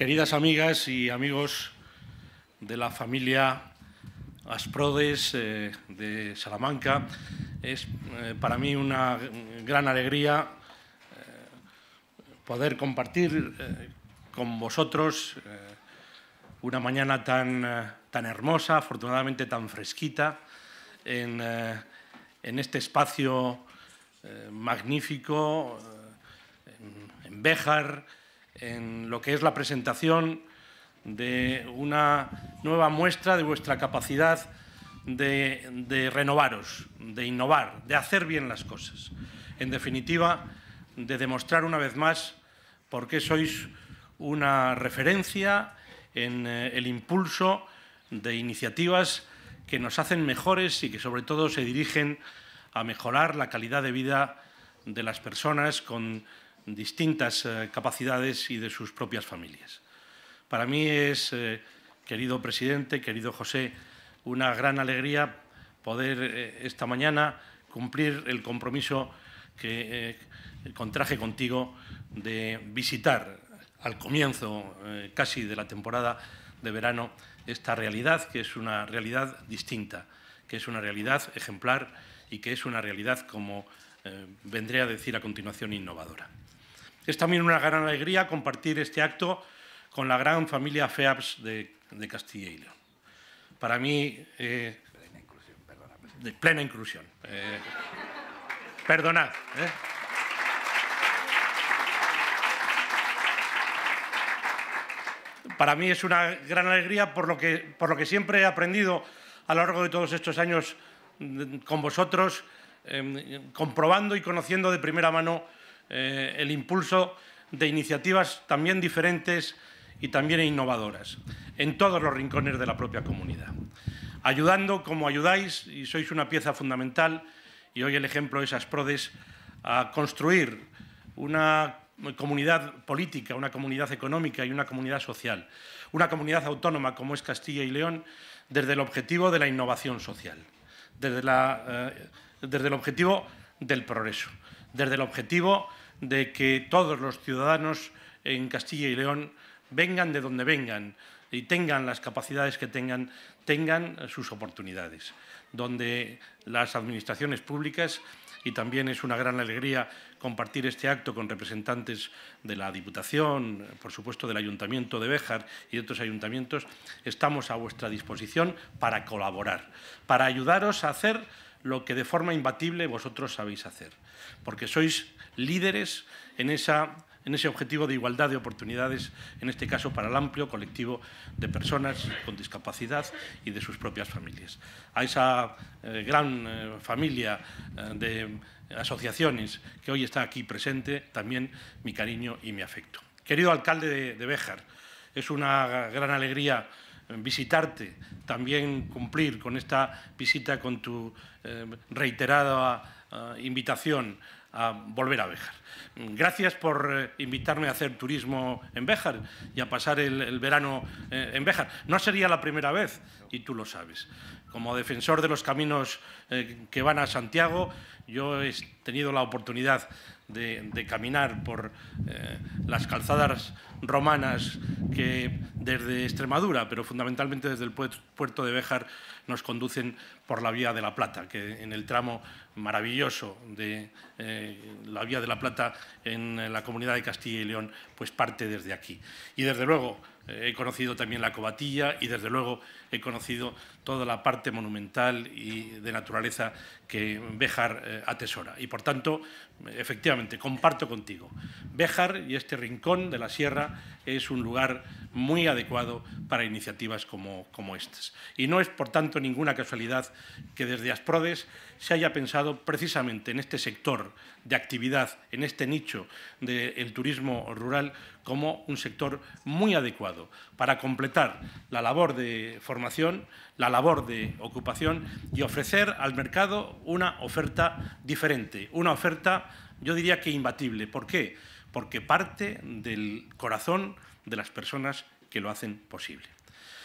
Queridas amigas y amigos de la familia Asprodes eh, de Salamanca, es eh, para mí una gran alegría eh, poder compartir con vosotros una mañana tan, hermosa, afortunadamente tan fresquita, en, este espacio magnífico, en, en Béjar en lo que es la presentación de una nueva muestra de vuestra capacidad de, renovaros, de innovar, de hacer bien las cosas. En definitiva, de demostrar una vez más por qué sois una referencia en eh, el impulso de iniciativas que nos hacen mejores y que sobre todo se dirigen a mejorar la calidad de vida de las personas con distintas eh, capacidades y de sus propias familias. Para mí es, eh, querido presidente, querido José, una gran alegría poder eh, esta mañana cumplir el compromiso que contraje contigo de visitar al comienzo casi de la temporada de verano esta realidad, que es una realidad distinta, que es una realidad ejemplar y que es una realidad como vendré a decir a continuación innovadora. Es también una gran alegría compartir este acto con la gran familia FEAPS de, Castilla y León. Para mí... plena eh, inclusión, de plena inclusión. Eh, perdonad. Eh. Para mí es una gran alegría por lo, que, por lo que siempre he aprendido a lo largo de todos estos años mm, con vosotros, em, comprobando y conociendo de primera mano eh, el impulso de iniciativas también diferentes y también innovadoras en todos los rincones de la propia comunidad. Ayudando como ayudáis, y sois una pieza fundamental, y hoy el ejemplo es Asprodes, a construir una comunidad política, una comunidad económica y una comunidad social, una comunidad autónoma como es Castilla y León, desde el objetivo de la innovación social, desde eh, el objetivo del progreso, desde el objetivo de que todos los ciudadanos en Castilla y León vengan de donde vengan y tengan las capacidades que tengan, tengan sus oportunidades, donde las administraciones públicas, y también es una gran alegría compartir este acto con representantes de la Diputación, por supuesto del Ayuntamiento de Béjar y de otros ayuntamientos, estamos a vuestra disposición para colaborar, para ayudaros a hacer lo que de forma imbatible vosotros sabéis hacer, porque sois líderes en, esa, en ese objetivo de igualdad de oportunidades, en este caso para el amplio colectivo de personas con discapacidad y de sus propias familias. A esa eh, gran eh, familia eh, de asociaciones que hoy está aquí presente, también mi cariño y mi afecto. Querido alcalde de, de Béjar, es una gran alegría visitarte, también cumplir con esta visita, con tu reiterada invitación a volver a Béjar. Gracias por eh, invitarme a hacer turismo en Béjar y a pasar el, verano eh, en Béjar. No sería la primera vez, y tú lo sabes. Como defensor de los caminos eh, que van a Santiago, yo he tenido la oportunidad de, caminar por las calzadas romanas que desde Extremadura, pero fundamentalmente desde el puerto de Béjar nos conducen por la vía de la Plata, que en el tramo maravilloso de eh, la vía de la Plata en la comunidad de Castilla y León, pues parte desde aquí. Y desde luego eh, he conocido también la Cobatilla y desde luego he conocido toda la parte monumental y de naturaleza que Béjar eh, atesora. Y por tanto, efectivamente, comparto contigo. Béjar y este rincón de la sierra es un lugar muy adecuado para iniciativas como, como estas. Y no es, por tanto, ninguna casualidad que desde Asprodes se haya pensado precisamente en este sector de actividad, en este nicho del turismo rural, como un sector muy adecuado para completar la labor de formación la labor de ocupación y ofrecer al mercado una oferta diferente, una oferta, yo diría que imbatible. ¿Por qué? Porque parte del corazón de las personas que lo hacen posible.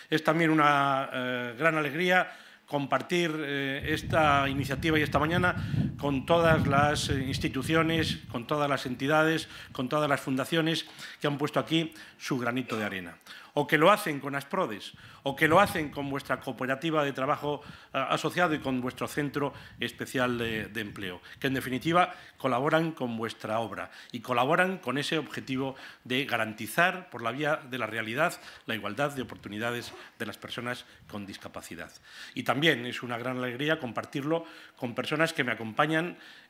Es también una eh, gran alegría compartir eh, esta iniciativa y esta mañana con todas las eh, instituciones, con todas las entidades, con todas las fundaciones que han puesto aquí su granito de arena. O que lo hacen con Asprodes, o que lo hacen con vuestra cooperativa de trabajo eh, asociado y con vuestro centro especial de, de empleo, que en definitiva colaboran con vuestra obra y colaboran con ese objetivo de garantizar por la vía de la realidad la igualdad de oportunidades de las personas con discapacidad. Y también es una gran alegría compartirlo con personas que me acompañan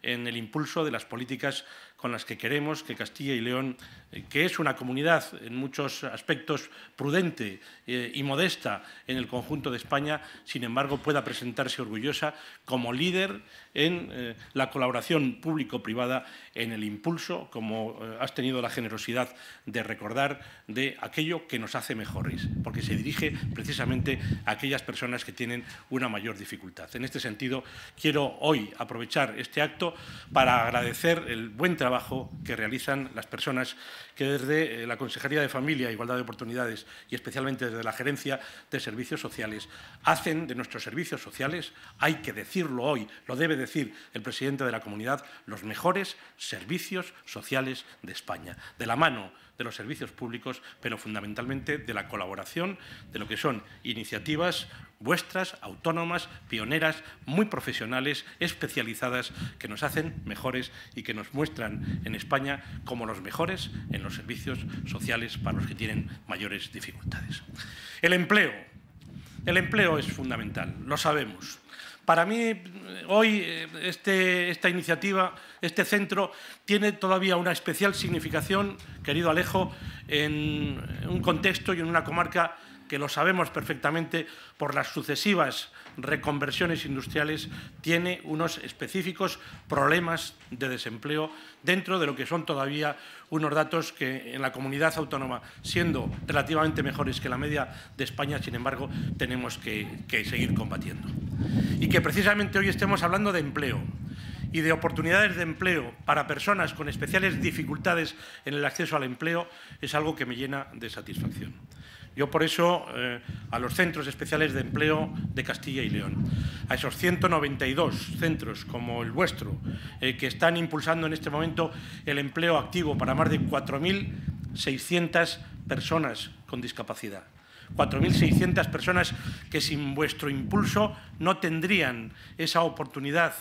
en el impulso de las políticas con las que queremos que Castilla y León, eh, que es una comunidad en muchos aspectos prudente eh, y modesta en el conjunto de España, sin embargo pueda presentarse orgullosa como líder en eh, la colaboración público-privada, en el impulso, como has tenido la generosidad de recordar, de aquello que nos hace mejores, porque se dirige precisamente a aquellas personas que tienen una mayor dificultad. En este sentido, quiero hoy aprovechar este acto para agradecer el buen trabajo trabajo que realizan las personas que desde eh, la Consejería de Familia, Igualdad de Oportunidades y especialmente desde la Gerencia de Servicios Sociales hacen de nuestros servicios sociales, hay que decirlo hoy, lo debe decir el presidente de la comunidad, los mejores servicios sociales de España. De la mano de los servicios públicos, pero fundamentalmente de la colaboración de lo que son iniciativas vuestras, autónomas, pioneras, muy profesionales, especializadas, que nos hacen mejores y que nos muestran en España como los mejores en los servicios sociales para los que tienen mayores dificultades. El empleo. El empleo es fundamental, lo sabemos. Para mí, hoy, eh, este, esta iniciativa, este centro, tiene todavía una especial significación, querido Alejo, en un contexto y en una comarca que lo sabemos perfectamente por las sucesivas reconversiones industriales, tiene unos específicos problemas de desempleo dentro de lo que son todavía unos datos que en la comunidad autónoma, siendo relativamente mejores que la media de España, sin embargo, tenemos que, que seguir combatiendo. Y que precisamente hoy estemos hablando de empleo y de oportunidades de empleo para personas con especiales dificultades en el acceso al empleo es algo que me llena de satisfacción. Yo por eso eh, a los centros especiales de empleo de Castilla y León, a esos 192 centros como el vuestro, eh, que están impulsando en este momento el empleo activo para más de 4.600 personas con discapacidad. 4.600 personas que sin vuestro impulso no tendrían esa oportunidad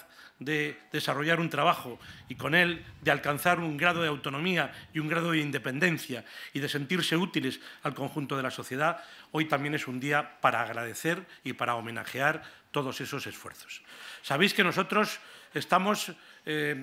de desarrollar un trabajo y con él de alcanzar un grado de autonomía y un grado de independencia y de sentirse útiles al conjunto de la sociedad, hoy también es un día para agradecer y para homenajear todos esos esfuerzos. Sabéis que nosotros estamos eh,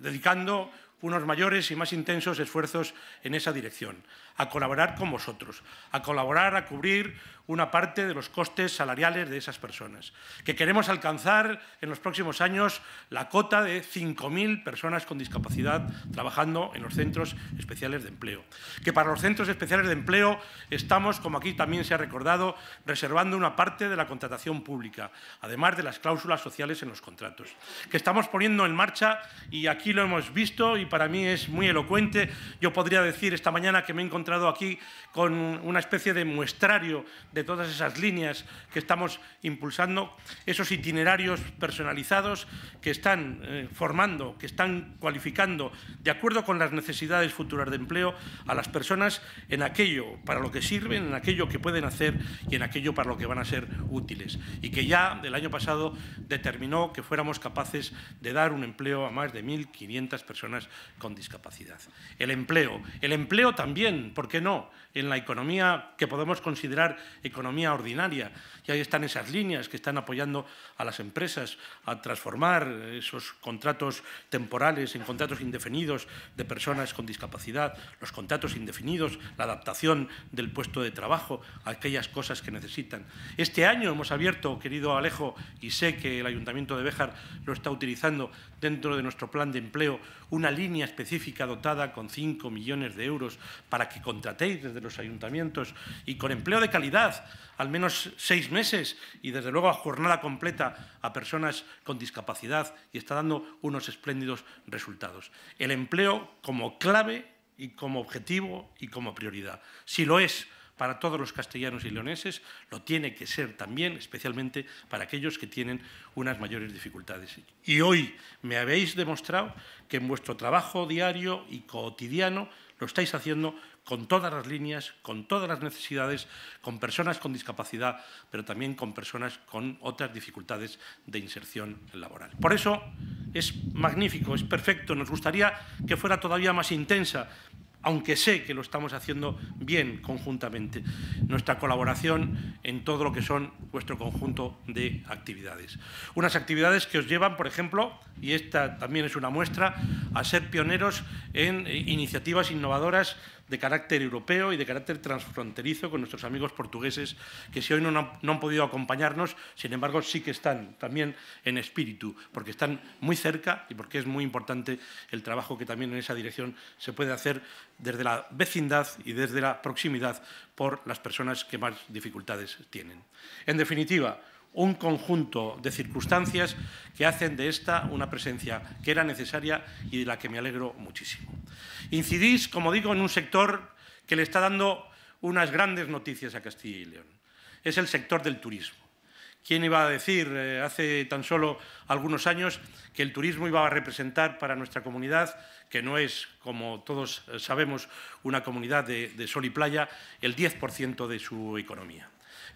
dedicando unos mayores y más intensos esfuerzos en esa dirección, a colaborar con vosotros, a colaborar a cubrir una parte de los costes salariales de esas personas, que queremos alcanzar en los próximos años la cota de 5.000 personas con discapacidad trabajando en los centros especiales de empleo, que para los centros especiales de empleo estamos, como aquí también se ha recordado, reservando una parte de la contratación pública, además de las cláusulas sociales en los contratos, que estamos poniendo en marcha, y aquí lo hemos visto y para mí es muy elocuente. Yo podría decir esta mañana que me he encontrado aquí con una especie de muestrario de todas esas líneas que estamos impulsando, esos itinerarios personalizados que están eh, formando, que están cualificando, de acuerdo con las necesidades futuras de empleo, a las personas en aquello para lo que sirven, en aquello que pueden hacer y en aquello para lo que van a ser útiles. Y que ya del año pasado determinó que fuéramos capaces de dar un empleo a más de 1.500 personas con discapacidad. El empleo. El empleo también, ¿por qué no? En la economía que podemos considerar economía ordinaria. Y ahí están esas líneas que están apoyando a las empresas a transformar esos contratos temporales en contratos indefinidos de personas con discapacidad, los contratos indefinidos, la adaptación del puesto de trabajo a aquellas cosas que necesitan. Este año hemos abierto, querido Alejo, y sé que el Ayuntamiento de Béjar lo está utilizando dentro de nuestro plan de empleo, una línea línea específica dotada con 5 millones de euros para que contratéis desde los ayuntamientos y con empleo de calidad, al menos seis meses y desde luego a jornada completa a personas con discapacidad y está dando unos espléndidos resultados. El empleo como clave y como objetivo y como prioridad. Si lo es, para todos los castellanos y leoneses, lo tiene que ser también, especialmente para aquellos que tienen unas mayores dificultades. Y hoy me habéis demostrado que en vuestro trabajo diario y cotidiano lo estáis haciendo con todas las líneas, con todas las necesidades, con personas con discapacidad, pero también con personas con otras dificultades de inserción laboral. Por eso es magnífico, es perfecto, nos gustaría que fuera todavía más intensa, aunque sé que lo estamos haciendo bien conjuntamente, nuestra colaboración en todo lo que son vuestro conjunto de actividades. Unas actividades que os llevan, por ejemplo, y esta también es una muestra, a ser pioneros en eh, iniciativas innovadoras de carácter europeo y de carácter transfronterizo con nuestros amigos portugueses, que si hoy no, han podido acompañarnos, sin embargo sí que están también en espíritu, porque están muy cerca y porque es muy importante el trabajo que también en esa dirección se puede hacer desde la vecindad y desde la proximidad por las personas que más dificultades tienen. En definitiva, un conjunto de circunstancias que hacen de esta una presencia que era necesaria y de la que me alegro muchísimo. Incidís, como digo, en un sector que le está dando unas grandes noticias a Castilla y León. Es el sector del turismo. ¿Quién iba a decir eh, hace tan solo algunos años que el turismo iba a representar para nuestra comunidad, que no es, como todos sabemos, una comunidad de, de sol y playa, el 10% de su economía?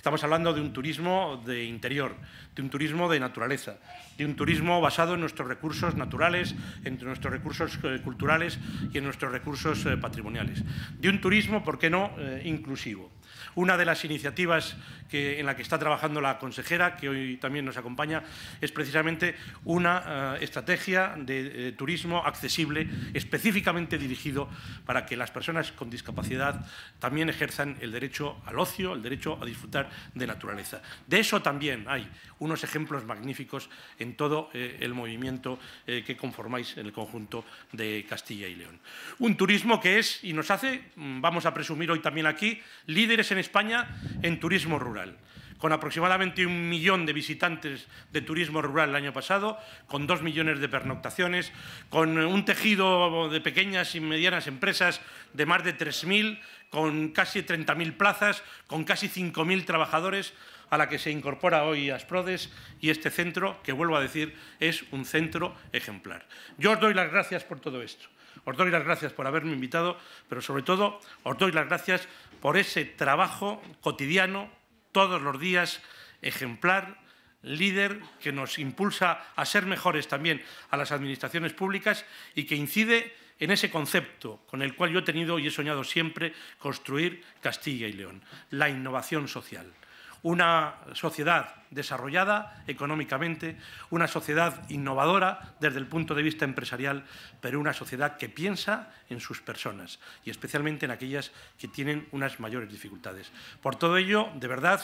Estamos hablando de un turismo de interior, de un turismo de naturaleza, de un turismo basado en nuestros recursos naturales, en nuestros recursos eh, culturales y en nuestros recursos eh, patrimoniales, de un turismo, ¿por qué no?, eh, inclusivo. Una de las iniciativas que, en la que está trabajando la consejera, que hoy también nos acompaña, es precisamente una eh, estrategia de eh, turismo accesible, específicamente dirigido para que las personas con discapacidad también ejerzan el derecho al ocio, el derecho a disfrutar de naturaleza. De eso también hay unos ejemplos magníficos en todo eh, el movimiento que conformáis en el conjunto de Castilla y León. Un turismo que es y nos hace, mm, vamos a presumir hoy también aquí, líderes en España en turismo rural con aproximadamente un millón de visitantes de turismo rural el año pasado, con dos millones de pernoctaciones, con un tejido de pequeñas y medianas empresas de más de 3.000, con casi 30.000 plazas, con casi 5.000 trabajadores, a la que se incorpora hoy Asprodes y este centro, que vuelvo a decir, es un centro ejemplar. Yo os doy las gracias por todo esto. Os doy las gracias por haberme invitado, pero sobre todo os doy las gracias por ese trabajo cotidiano, todos los días, ejemplar, líder, que nos impulsa a ser mejores también a las administraciones públicas y que incide en ese concepto con el cual yo he tenido y he soñado siempre construir Castilla y León, la innovación social una sociedad desarrollada económicamente, una sociedad innovadora desde el punto de vista empresarial, pero una sociedad que piensa en sus personas y especialmente en aquellas que tienen unas mayores dificultades. Por todo ello, de verdad,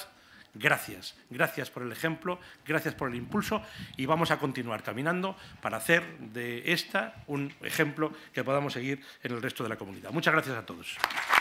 gracias. Gracias por el ejemplo, gracias por el impulso y vamos a continuar caminando para hacer de esta un ejemplo que podamos seguir en el resto de la comunidad. Muchas gracias a todos.